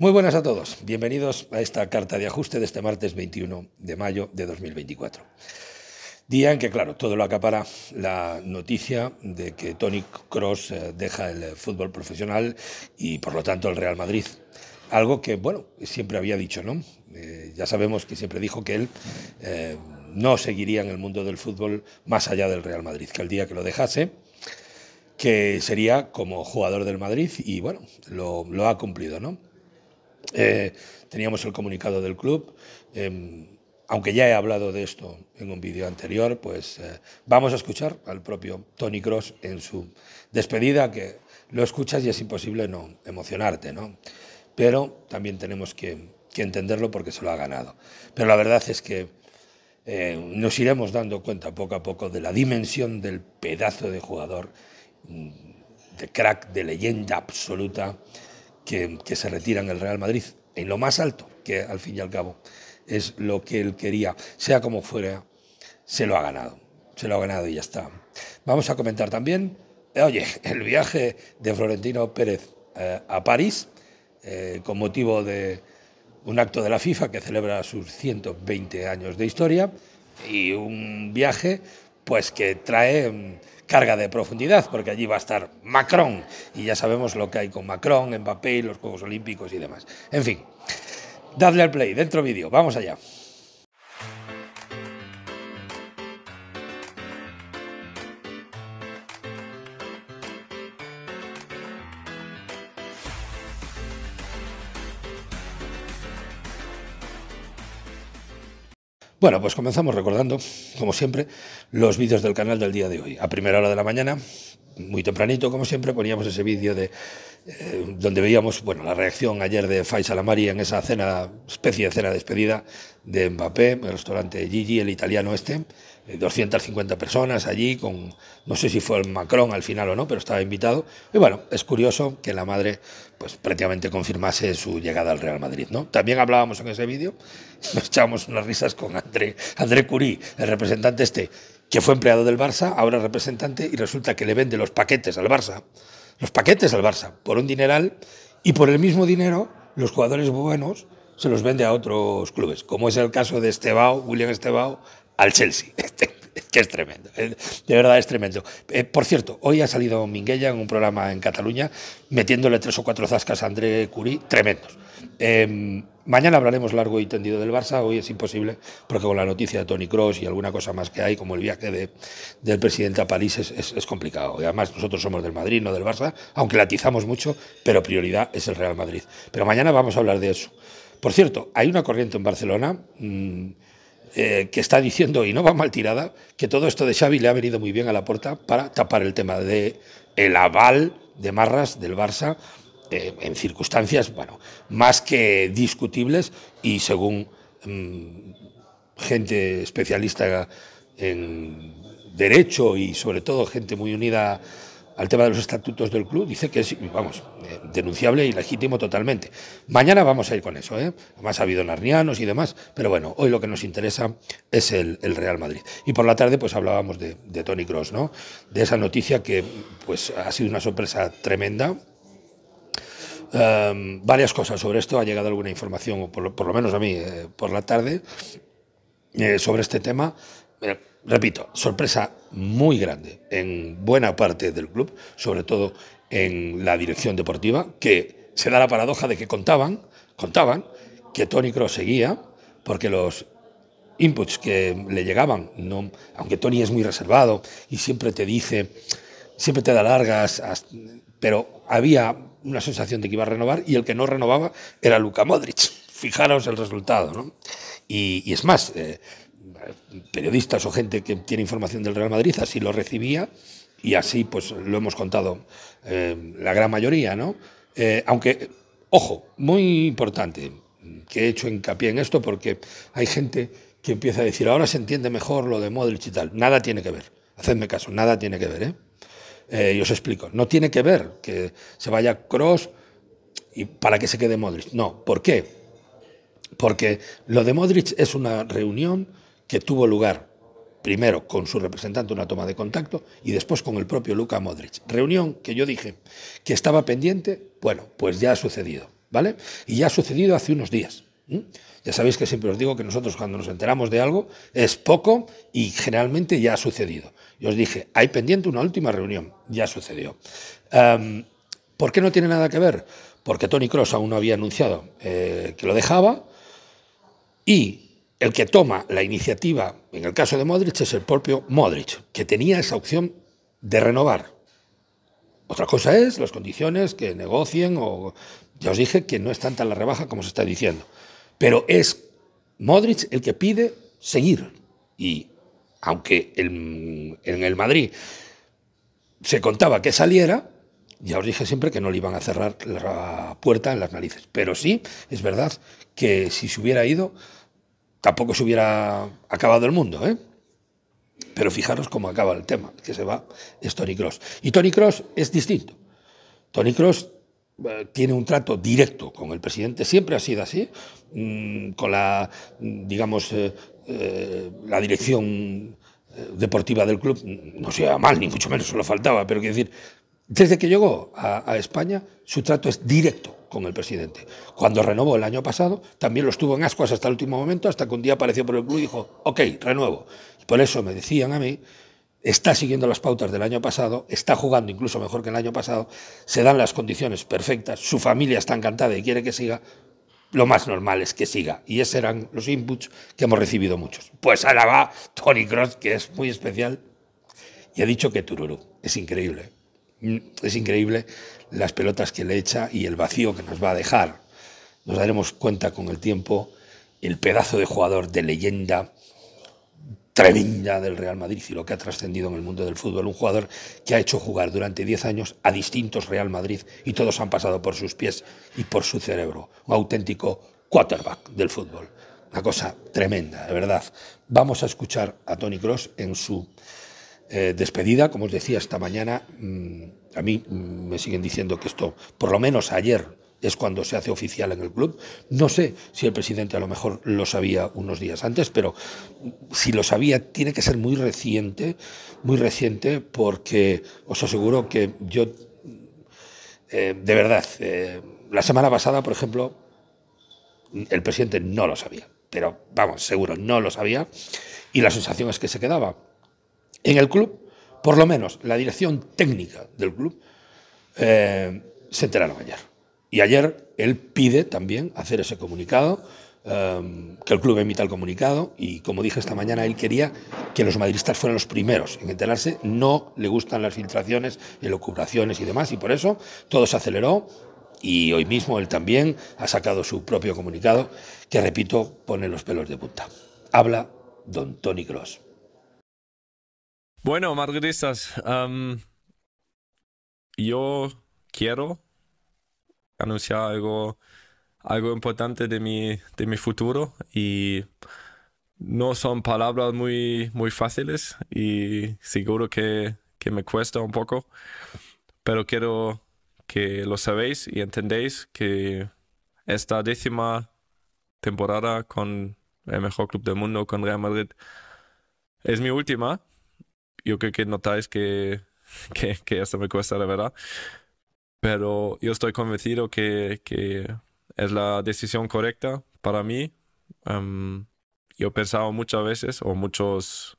Muy buenas a todos. Bienvenidos a esta carta de ajuste de este martes 21 de mayo de 2024. Día en que, claro, todo lo acapara la noticia de que Tony Cross eh, deja el fútbol profesional y, por lo tanto, el Real Madrid. Algo que, bueno, siempre había dicho, ¿no? Eh, ya sabemos que siempre dijo que él eh, no seguiría en el mundo del fútbol más allá del Real Madrid, que el día que lo dejase, que sería como jugador del Madrid y, bueno, lo ha cumplido, ¿no? Eh, teníamos el comunicado del club. Em, aunque ya he hablado de esto en un vídeo anterior, pues eh, vamos a escuchar al propio Tony Cross en su despedida, que lo escuchas y es imposible no emocionarte, ¿no? Pero también tenemos que, entenderlo porque se lo ha ganado. Pero la verdad es que eh, nos iremos dando cuenta poco a poco de la dimensión del pedazo de jugador, mm, de crack, de leyenda absoluta que, se retiran el Real Madrid en lo más alto, que al fin y al cabo es lo que él quería, sea como fuera, se lo ha ganado, se lo ha ganado y ya está. Vamos a comentar también, eh, oye, el viaje de Florentino Pérez eh, a París, eh, con motivo de un acto de la FIFA que celebra sus 120 años de historia, y un viaje pues que trae mm, carga de profundidad, porque allí va a estar Macron, y ya sabemos lo que hay con Macron, Mbappé, los Juegos Olímpicos y demás. En fin, dadle al play, dentro vídeo, vamos allá. Bueno, pues comenzamos recordando, como siempre, los vídeos del canal del día de hoy. A primera hora de la mañana, muy tempranito, como siempre, poníamos ese vídeo de eh, donde veíamos bueno, la reacción ayer de Faisal Amari en esa cena, especie de cena de despedida de Mbappé, en el restaurante Gigi, el italiano este, 250 eh, personas allí, con no sé si fue el Macron al final o no, pero estaba invitado. Y bueno, es curioso que la madre pues prácticamente confirmase su llegada al Real Madrid. ¿no? También hablábamos en ese vídeo, nos echábamos unas risas con André, André Curí, el representante este, que fue empleado del Barça, ahora representante, y resulta que le vende los paquetes al Barça los paquetes al Barça por un dineral y por el mismo dinero los jugadores buenos se los vende a otros clubes, como es el caso de Estebao, William Estebao, al Chelsea. Este, que es tremendo, eh, de verdad es tremendo. Eh, por cierto, hoy ha salido Minguella en un programa en Cataluña metiéndole tres o cuatro zascas a André Curí, tremendos. Em, Mañana hablaremos largo y tendido del Barça, hoy es imposible, porque con la noticia de Tony Cross y alguna cosa más que hay, como el viaje del presidente a París, es, complicado. Y además nosotros somos del Madrid, no del Barça, aunque latizamos mucho, pero prioridad es el Real Madrid. Pero mañana vamos a hablar de eso. Por cierto, hay una corriente en Barcelona mm, eh, que está diciendo, y no va mal tirada, que todo esto de Xavi le ha venido muy bien a la puerta para tapar el tema de el aval de Marras del Barça eh, en circunstancias, bueno, más que discutibles y según mm, gente especialista en derecho y sobre todo gente muy unida al tema de los estatutos del club, dice que es, vamos, eh, denunciable y legítimo totalmente. Mañana vamos a ir con eso, ¿eh? Además ha habido narnianos y demás, pero bueno, hoy lo que nos interesa es el, Real Madrid. Y por la tarde, pues hablábamos de, de Tony Cross, ¿no? De esa noticia que, pues, ha sido una sorpresa tremenda, Em, varias cosas sobre esto. Ha llegado alguna información, por, lo menos a mí, eh, por la tarde, eh, sobre este tema. repito, sorpresa muy grande en buena parte del club, sobre todo en la dirección deportiva, que se da la paradoja de que contaban, contaban que Tony Cross seguía, porque los inputs que le llegaban, aunque Tony es muy reservado y siempre te dice, siempre te da largas, pero había una sensación de que iba a renovar y el que no renovaba era Luka Modric. Fijaros el resultado, ¿no? Y, es más, eh, periodistas o gente que tiene información del Real Madrid así lo recibía y así pues lo hemos contado eh, la gran mayoría, ¿no? Eh, aunque, ojo, muy importante que he hecho hincapié en esto porque hay gente que empieza a decir ahora se entiende mejor lo de Modric y tal. Nada tiene que ver. Hacedme caso, nada tiene que ver, ¿eh? Eh, y os explico, no tiene que ver que se vaya Cross y para que se quede Modric. No, ¿por qué? Porque lo de Modric es una reunión que tuvo lugar primero con su representante una toma de contacto y después con el propio Luca Modric. Reunión que yo dije que estaba pendiente, bueno, pues ya ha sucedido, ¿vale? Y ya ha sucedido hace unos días. Ya sabéis que siempre os digo que nosotros cuando nos enteramos de algo es poco y generalmente ya ha sucedido. Yo os dije, hay pendiente una última reunión. Ya sucedió. Em, ¿Por qué no tiene nada que ver? Porque Tony Cross aún no había anunciado eh, que lo dejaba y el que toma la iniciativa, en el caso de Modric, es el propio Modric, que tenía esa opción de renovar. Otra cosa es las condiciones que negocien o ya os dije que no es tanta la rebaja como se está diciendo. Pero es Modric el que pide seguir. Y aunque en el Madrid se contaba que saliera, ya os dije siempre que no le iban a cerrar la puerta en las narices. Pero sí, es verdad que si se hubiera ido, tampoco se hubiera acabado el mundo, ¿eh? Pero fijaros cómo acaba el tema, que se va, es Tony Cross. Y Tony Cross es distinto. Tony Cross eh, tiene un trato directo con el presidente, siempre ha sido así, mm, con la, mm, digamos, eh, eh, la dirección eh, deportiva del club no sea mal, ni mucho menos, lo faltaba, pero quiero decir, desde que llegó a, España, su trato es directo con el presidente. Cuando renovó el año pasado, también lo estuvo en ascuas hasta el último momento, hasta que un día apareció por el club y dijo, ok, renuevo. por eso me decían a mí, está siguiendo las pautas del año pasado, está jugando incluso mejor que el año pasado, se dan las condiciones perfectas, su familia está encantada y quiere que siga, lo más normal es que siga. Y esos eran los inputs que hemos recibido muchos. Pues ahora va Tony Cross, que es muy especial, y ha dicho que Tururu. Es increíble. ¿eh? Es increíble las pelotas que le echa y el vacío que nos va a dejar. Nos daremos cuenta con el tiempo el pedazo de jugador de leyenda tremenda del Real Madrid y lo que ha trascendido en el mundo del fútbol. Un jugador que ha hecho jugar durante 10 años a distintos Real Madrid y todos han pasado por sus pies y por su cerebro. Un auténtico quarterback del fútbol. Una cosa tremenda, de verdad. Vamos a escuchar a Tony Cross en su eh, despedida. Como os decía, esta mañana mm, a mí mm, me siguen diciendo que esto, por lo menos ayer, es cuando se hace oficial en el club. No sé si el presidente a lo mejor lo sabía unos días antes, pero si lo sabía tiene que ser muy reciente, muy reciente, porque os aseguro que yo, eh, de verdad, eh, la semana pasada, por ejemplo, el presidente no lo sabía, pero vamos, seguro, no lo sabía, y la sensación es que se quedaba en el club, por lo menos la dirección técnica del club, eh, se enteraron ayer. Y ayer él pide también hacer ese comunicado, em, que el club emita el comunicado y, como dije esta mañana, él quería que los madridistas fueran los primeros en enterarse. No le gustan las filtraciones, locuraciones y demás y por eso todo se aceleró y hoy mismo él también ha sacado su propio comunicado que, repito, pone los pelos de punta. Habla don Tony Cross. Bueno, madridistas, em, yo quiero anunciar algo, algo importante de mi, de mi futuro y no son palabras muy, muy fáciles y seguro que, que me cuesta un poco, pero quiero que lo sabéis y entendéis que esta décima temporada con el mejor club del mundo, con Real Madrid, es mi última. Yo creo que notáis que, que, que eso me cuesta, la verdad pero yo estoy convencido que, que es la decisión correcta para mí. Yo he pensado muchas veces o muchos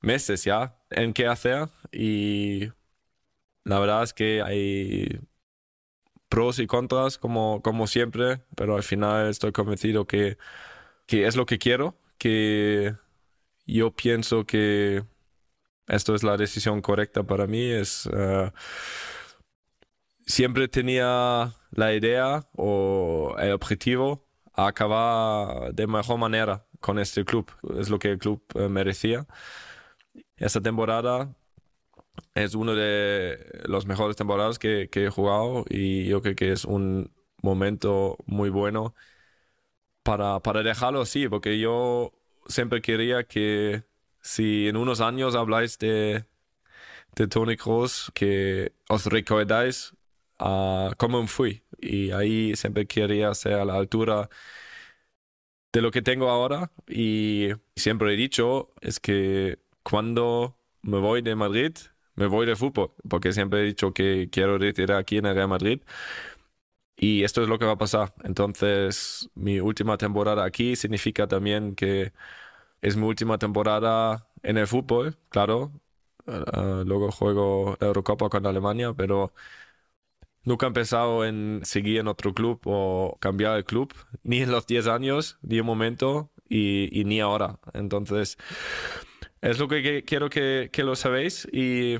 meses ya en qué hacer y la verdad es que hay pros y contras como, como siempre, pero al final estoy convencido que, que es lo que quiero, que yo pienso que esto es la decisión correcta para mí, es... Ah, siempre tenía la idea o el objetivo acabar de mejor manera con este club. Es lo que el club eh, merecía. Esta temporada es una de las mejores temporadas que, he jugado y yo creo que es un momento muy bueno para, dejarlo así, porque yo siempre quería que si en unos años habláis de, de Tony Kroos, que os recordáis a cómo fui. Y ahí siempre quería ser a la altura de lo que tengo ahora. Y siempre he dicho es que cuando me voy de Madrid, me voy de fútbol, porque siempre he dicho que quiero retirar aquí en el Real Madrid. Y esto es lo que va a pasar. Entonces, mi última temporada aquí significa también que es mi última temporada en el fútbol, claro. Eh, eh, luego juego Eurocopa con Alemania, pero Nunca he pensado en seguir en otro club o cambiar de club, ni en los 10 años, ni un momento y, ni ahora. Entonces, es lo que, quiero que, lo sabéis y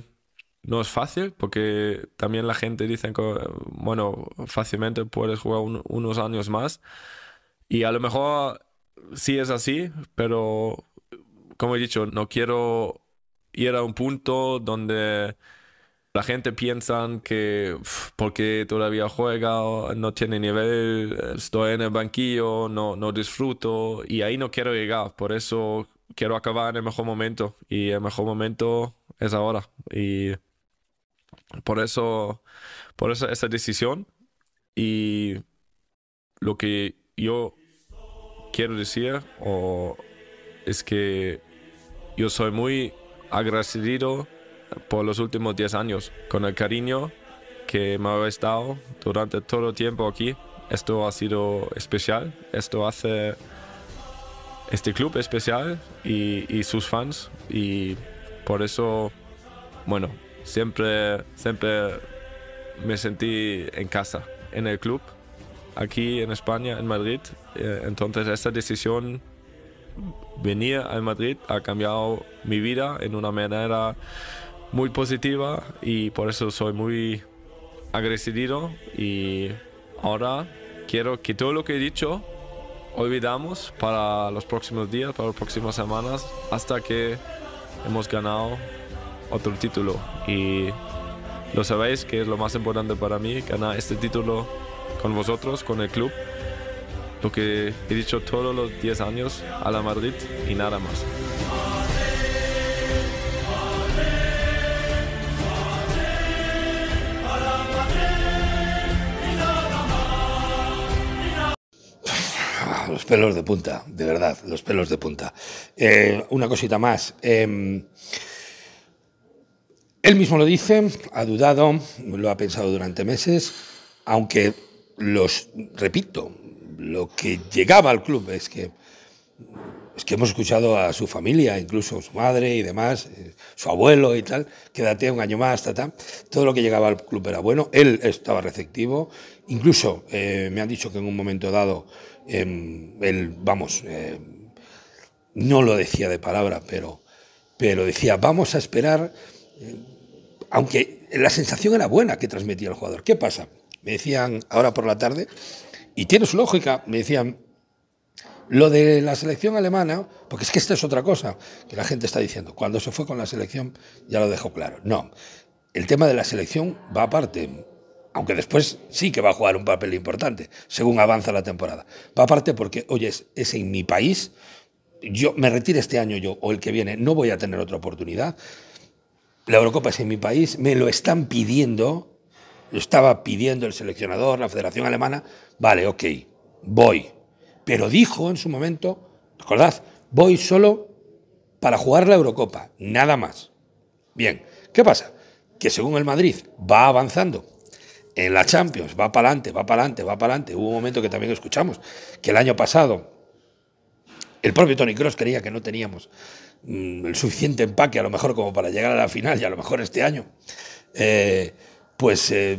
no es fácil porque también la gente dice que, bueno, fácilmente puedes jugar unos años más y a lo mejor sí es así, pero como he dicho, no quiero ir a un punto donde la gente piensa que porque todavía juega, no tiene nivel, estoy en el banquillo, no, no disfruto y ahí no quiero llegar. Por eso quiero acabar en el mejor momento y el mejor momento es ahora. Y por eso, por eso esa decisión y lo que yo quiero decir o es que yo soy muy agradecido por los últimos 10 años, con el cariño que me ha estado durante todo el tiempo aquí. Esto ha sido especial, esto hace este club especial y, sus fans y por eso, bueno, siempre, siempre me sentí en casa, en el club, aquí en España, en Madrid. Eh, entonces esta decisión, venir a Madrid, ha cambiado mi vida en una manera muy positiva y por eso soy muy agradecido y ahora quiero que todo lo que he dicho olvidamos para los próximos días, para las próximas semanas, hasta que hemos ganado otro título. Y lo sabéis que es lo más importante para mí, ganar este título con vosotros, con el club, lo que he dicho todos los 10 años a la Madrid y nada más. pelos de punta, de verdad, los pelos de punta. Eh, una cosita más. Em, él mismo lo dice, ha dudado, lo ha pensado durante meses, aunque los, repito, lo que llegaba al club es que, es que hemos escuchado a su familia, incluso su madre y demás, eh, su abuelo y tal, quédate un año más, todo lo que llegaba al club era bueno, él estaba receptivo, incluso eh, me han dicho que en un momento dado Em, él, vamos, eh, no lo decía de palabra, pero, pero decía, vamos a esperar, eh, aunque la sensación era buena que transmitía el jugador. ¿Qué pasa? Me decían ahora por la tarde, y tiene su lógica, me decían, lo de la selección alemana, porque es que esta es otra cosa que la gente está diciendo, cuando se fue con la selección ya lo dejó claro. No, el tema de la selección va aparte aunque después sí que va a jugar un papel importante, según avanza la temporada. Va aparte porque, oye, es, es en mi país, yo me retiro este año yo o el que viene, no voy a tener otra oportunidad. La Eurocopa es en mi país, me lo están pidiendo, lo estaba pidiendo el seleccionador, la Federación Alemana, vale, ok, voy. Pero dijo en su momento, recordad, voy solo para jugar la Eurocopa, nada más. Bien, ¿qué pasa? Que según el Madrid va avanzando en la Champions, va para adelante, va para adelante, va para adelante. Hubo un momento que también escuchamos que el año pasado el propio Tony Cross creía que no teníamos mm, el suficiente empaque, a lo mejor como para llegar a la final y a lo mejor este año. Eh, pues, eh,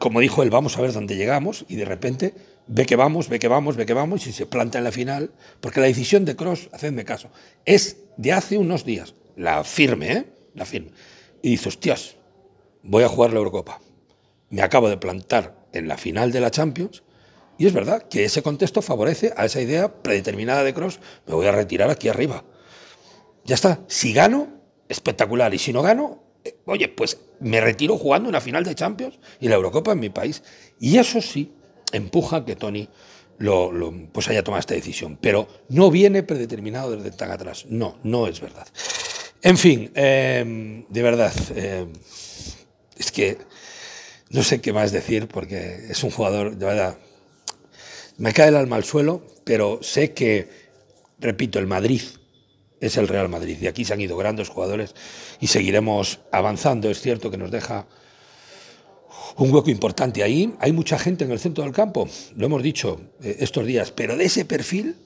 como dijo él, vamos a ver dónde llegamos y de repente ve que vamos, ve que vamos, ve que vamos y se planta en la final, porque la decisión de Cross, hacedme caso, es de hace unos días, la firme, ¿eh? La firme. Y dice, hostias, voy a jugar la Eurocopa me acabo de plantar en la final de la Champions. Y es verdad que ese contexto favorece a esa idea predeterminada de Cross. Me voy a retirar aquí arriba. Ya está. Si gano, espectacular. Y si no gano, eh, oye, pues me retiro jugando una final de Champions y la Eurocopa en mi país. Y eso sí empuja que Tony lo, pues haya tomado esta decisión. Pero no viene predeterminado desde tan atrás. No, no es verdad. En fin, em, de verdad, em, es que no sé qué más decir porque es un jugador, de verdad, me cae el alma al suelo, pero sé que, repito, el Madrid es el Real Madrid y aquí se han ido grandes jugadores y seguiremos avanzando. Es cierto que nos deja un hueco importante ahí. Hay mucha gente en el centro del campo, lo hemos dicho eh, estos días, pero de ese perfil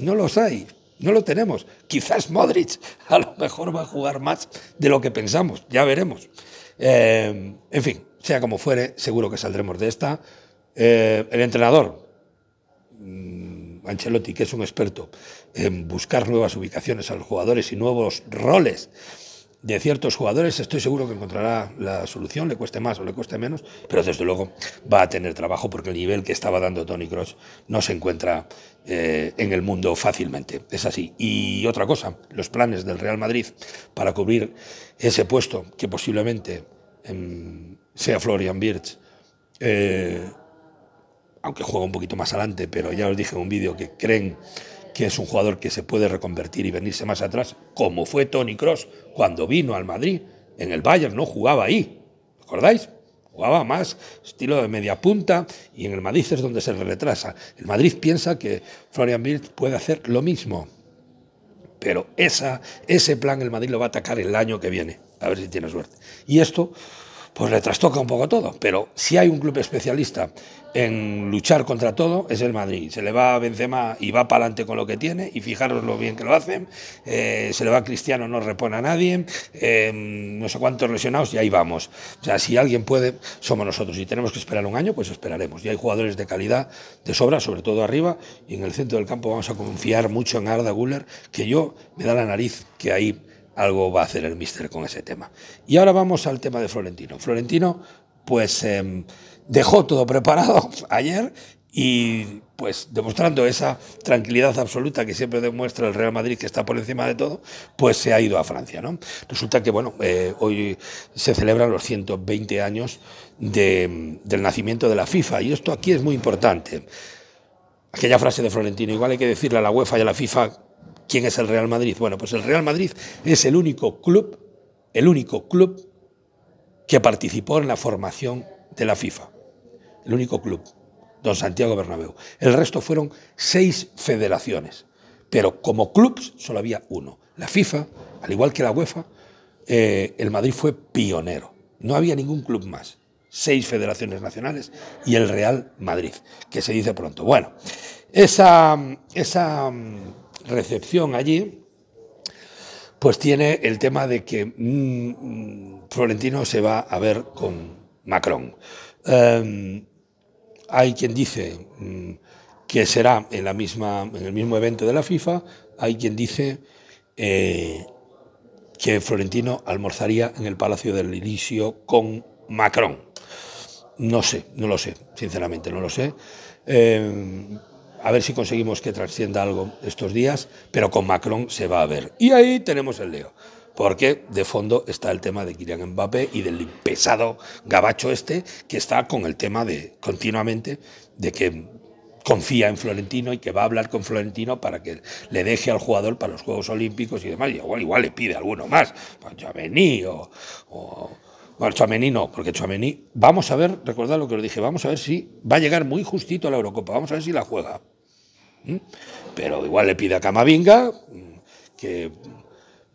no los hay, no lo tenemos. Quizás Modric a lo mejor va a jugar más de lo que pensamos, ya veremos. Eh, en fin, sea como fuere, seguro que saldremos de esta. Eh, el entrenador, mm, Ancelotti, que es un experto en buscar nuevas ubicaciones a los jugadores y nuevos roles de ciertos jugadores, estoy seguro que encontrará la solución, le cueste más o le cueste menos, pero desde luego va a tener trabajo porque el nivel que estaba dando Tony Cross no se encuentra eh, en el mundo fácilmente, es así. Y otra cosa, los planes del Real Madrid para cubrir ese puesto que posiblemente... Em, sea Florian Birch. Eh, aunque juega un poquito más adelante, pero ya os dije en un vídeo que creen que es un jugador que se puede reconvertir y venirse más atrás, como fue Tony Cross cuando vino al Madrid. En el Bayern no jugaba ahí, ¿recordáis? Jugaba más estilo de media punta y en el Madrid es donde se retrasa. El Madrid piensa que Florian Birch puede hacer lo mismo, pero esa, ese plan el Madrid lo va a atacar el año que viene, a ver si tiene suerte. Y esto pues le trastoca un poco todo. Pero si hay un club especialista en luchar contra todo, es el Madrid. Se le va a Benzema y va para adelante con lo que tiene, y fijaros lo bien que lo hacen. Eh, se le va a Cristiano, no repone a nadie. Em, no sé cuántos lesionados, y ahí vamos. O sea, si alguien puede, somos nosotros. y tenemos que esperar un año, pues esperaremos. Y hay jugadores de calidad de sobra, sobre todo arriba, y en el centro del campo vamos a confiar mucho en Arda Guller, que yo me da la nariz que ahí algo va a hacer el mister con ese tema. Y ahora vamos al tema de Florentino. Florentino, pues em, dejó todo preparado ayer y pues demostrando esa tranquilidad absoluta que siempre demuestra el Real Madrid que está por encima de todo, pues se ha ido a Francia, ¿no? Resulta que bueno, eh, hoy se celebran los 120 años del nacimiento de la FIFA y esto aquí es muy importante. Aquella frase de Florentino, igual hay que decirle a la UEFA y a la FIFA ¿Quién es el Real Madrid? Bueno, pues el Real Madrid es el único club, el único club que participó en la formación de la FIFA. El único club, don Santiago Bernabéu. El resto fueron seis federaciones, pero como clubs solo había uno. La FIFA, al igual que la UEFA, eh, el Madrid fue pionero. No había ningún club más. Seis federaciones nacionales y el Real Madrid, que se dice pronto. Bueno, esa, esa recepción allí, pues tiene el tema de que mm, Florentino se va a ver con Macron. Em, hay quien dice mm, que será en, la misma, en el mismo evento de la FIFA, hay quien dice eh, que Florentino almorzaría en el Palacio del Elisio con Macron. No sé, no lo sé, sinceramente no lo sé. Em, a ver si conseguimos que trascienda algo estos días, pero con Macron se va a ver. Y ahí tenemos el leo, porque de fondo está el tema de Kylian Mbappé y del pesado gabacho este que está con el tema de continuamente de que confía en Florentino y que va a hablar con Florentino para que le deje al jugador para los Juegos Olímpicos y demás. Y igual, igual le pide alguno más, pues Chamení o, o bueno, no, porque Chamení, vamos a ver, recordad lo que os dije, vamos a ver si va a llegar muy justito a la Eurocopa, vamos a ver si la juega. Pero igual le pide a Camavinga que,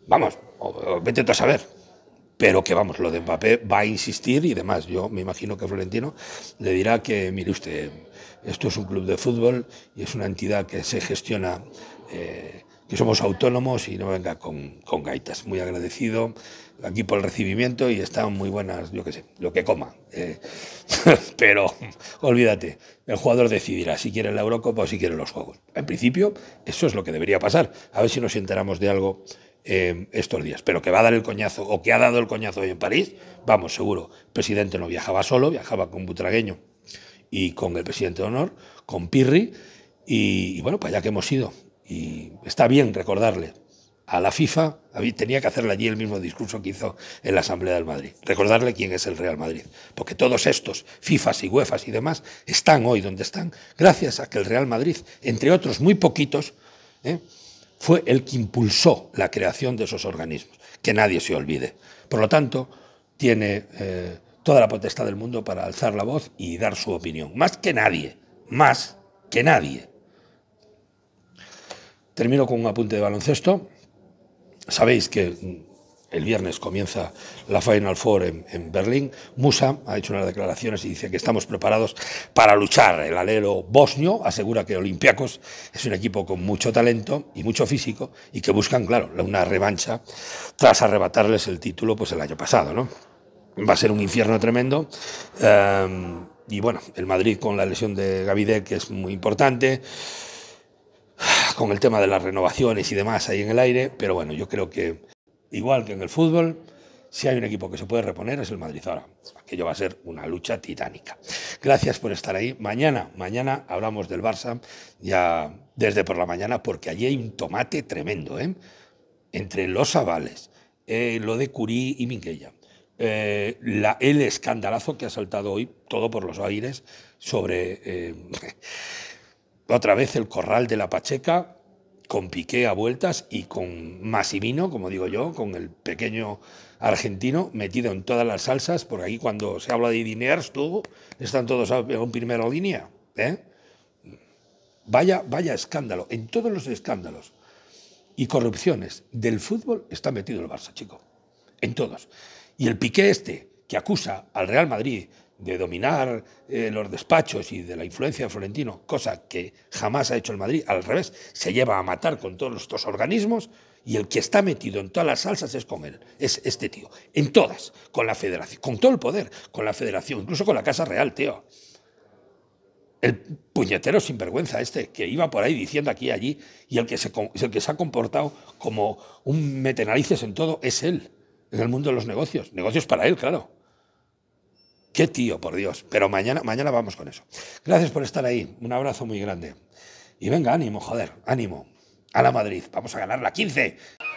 vamos, vete tú a saber. Pero que vamos, lo de Mbappé va a insistir y demás. Yo me imagino que Florentino le dirá que, mire usted, esto es un club de fútbol y es una entidad que se gestiona, eh, que somos autónomos y no venga con, con gaitas. Muy agradecido aquí por el recibimiento y están muy buenas, yo qué sé, lo que coma. Eh. pero olvídate, el jugador decidirá si quiere la Eurocopa o si quiere los Juegos. En principio, eso es lo que debería pasar. A ver si nos enteramos de algo eh, estos días. Pero que va a dar el coñazo, o que ha dado el coñazo hoy en París, vamos, seguro. El presidente no viajaba solo, viajaba con Butragueño y con el presidente de honor, con Pirri, y, bueno, pues allá que hemos ido. Y está bien recordarle a la FIFA, tenía que hacerle allí el mismo discurso que hizo en la Asamblea del Madrid, recordarle quién es el Real Madrid, porque todos estos, FIFAs y UEFAs y demás, están hoy donde están, gracias a que el Real Madrid, entre otros muy poquitos, ¿eh? fue el que impulsó la creación de esos organismos, que nadie se olvide. Por lo tanto, tiene eh, toda la potestad del mundo para alzar la voz y dar su opinión, más que nadie, más que nadie. Termino con un apunte de baloncesto. Sabéis que el viernes comienza la Final Four en, Berlín. Musa ha hecho unas declaraciones y dice que estamos preparados para luchar. El alero bosnio asegura que Olympiacos es un equipo con mucho talento y mucho físico y que buscan, claro, una revancha tras arrebatarles el título pues, el año pasado. ¿no? Va a ser un infierno tremendo. Em, y bueno, el Madrid con la lesión de Gavidec, que es muy importante con el tema de las renovaciones y demás ahí en el aire, pero bueno, yo creo que igual que en el fútbol, si hay un equipo que se puede reponer es el Madrid ahora. Aquello va a ser una lucha titánica. Gracias por estar ahí. Mañana, mañana hablamos del Barça ya desde por la mañana porque allí hay un tomate tremendo, ¿eh? Entre los avales, eh, lo de Curí y Minguella. Eh, el escandalazo que ha saltado hoy, todo por los aires, sobre eh, otra vez el corral de la Pacheca, con Piqué a vueltas y con Massimino, como digo yo, con el pequeño argentino metido en todas las salsas, porque aquí cuando se habla de dineros, están todos en primera línea. ¿eh? Vaya, vaya escándalo, en todos los escándalos y corrupciones del fútbol está metido el Barça, chico, en todos. Y el Piqué este, que acusa al Real Madrid de dominar eh, los despachos y de la influencia de Florentino, cosa que jamás ha hecho el Madrid, al revés, se lleva a matar con todos estos organismos y el que está metido en todas las salsas es con él, es este tío, en todas, con la federación, con todo el poder, con la federación, incluso con la Casa Real, tío. El puñetero sinvergüenza este, que iba por ahí diciendo aquí y allí, y el que se, el que se ha comportado como un metenarices en todo, es él, en el mundo de los negocios, negocios para él, claro. Qué tío, por Dios. Pero mañana, mañana vamos con eso. Gracias por estar ahí. Un abrazo muy grande. Y venga, ánimo, joder, ánimo. A la Madrid. Vamos a ganar la 15.